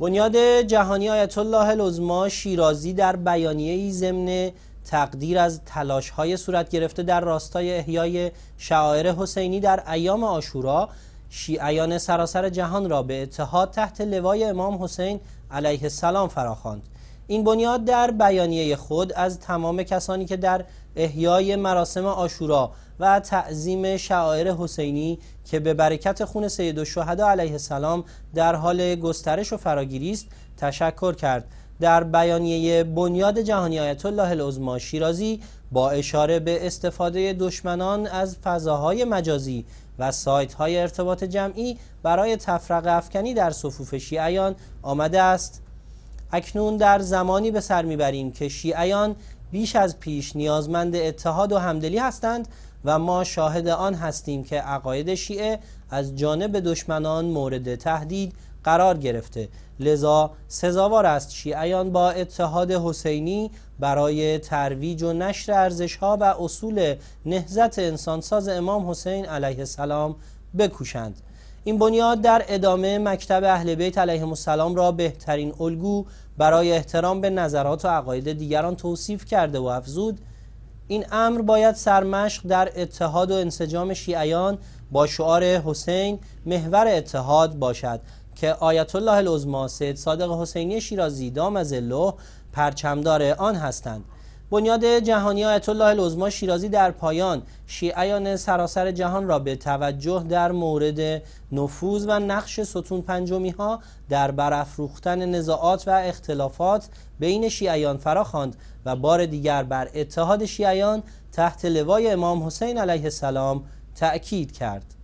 بنیاد جهانی آیت الله العظما شیرازی در بیانیه ای ضمن تقدیر از تلاش های صورت گرفته در راستای احیای شعائر حسینی در ایام آشورا شیعیان سراسر جهان را به اتحاد تحت لوای امام حسین علیه السلام فراخواند این بنیاد در بیانیه خود از تمام کسانی که در احیای مراسم آشورا و تعظیم شعائر حسینی که به برکت خون سید علیه السلام در حال گسترش و فراگیری است تشکر کرد در بیانیه بنیاد جهانی آیت الله العظما شیرازی با اشاره به استفاده دشمنان از فضاهای مجازی و سایت های ارتباط جمعی برای تفرق افکنی در صفوف شیعیان آمده است اکنون در زمانی به سر میبریم که شیعیان بیش از پیش نیازمند اتحاد و همدلی هستند و ما شاهد آن هستیم که عقاید شیعه از جانب دشمنان مورد تهدید قرار گرفته لذا سزاوار است شیعیان با اتحاد حسینی برای ترویج و نشر ها و اصول نهزت انسانساز امام حسین علیه السلام بکوشند این بنیاد در ادامه مکتب اهل بیت علیهم السلام را بهترین الگو برای احترام به نظرات و عقاید دیگران توصیف کرده و افزود این امر باید سرمشق در اتحاد و انسجام شیعیان با شعار حسین محور اتحاد باشد که آیت الله العظما صادق حسینی شیرازی دام از الله پرچمدار آن هستند بنیاد جهانی آیت الله العظما شیرازی در پایان شیعیان سراسر جهان را به توجه در مورد نفوذ و نقش ستون پنجمی ها در برافروختن نزاعات و اختلافات بین شیعیان فراخواند و بار دیگر بر اتحاد شیعیان تحت لوای امام حسین علیه السلام تأکید کرد